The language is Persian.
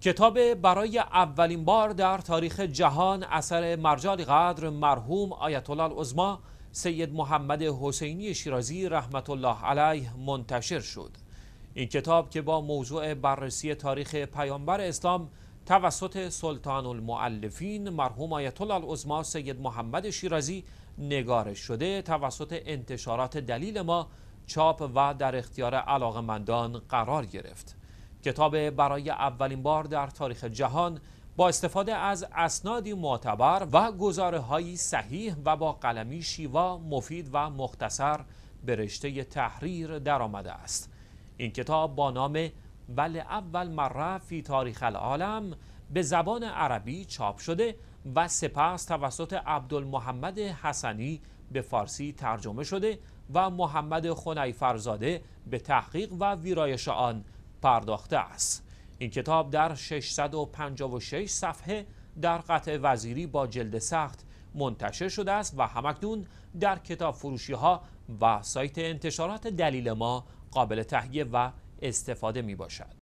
کتاب برای اولین بار در تاریخ جهان اثر مرجال قدر مرحوم آیت الله العظما سید محمد حسینی شیرازی رحمت الله علیه منتشر شد این کتاب که با موضوع بررسی تاریخ پیامبر اسلام توسط سلطان المعلفین مرحوم آیت الله العظما سید محمد شیرازی نگارش شده توسط انتشارات دلیل ما چاپ و در اختیار علاقمندان قرار گرفت کتاب برای اولین بار در تاریخ جهان با استفاده از اسنادی معتبر و گزاره صحیح و با قلمی شیوا مفید و مختصر به رشته تحریر آمده است این کتاب با نام ول اول مره فی تاریخ العالم به زبان عربی چاپ شده و سپس توسط عبدالمحمد حسنی به فارسی ترجمه شده و محمد خنیفرزاده به تحقیق و ویرایش آن پرداخته است این کتاب در 656 صفحه در قطع وزیری با جلد سخت منتشر شده است و همکنون در کتاب فروشی ها و سایت انتشارات دلیل ما قابل تهیه و استفاده می باشد.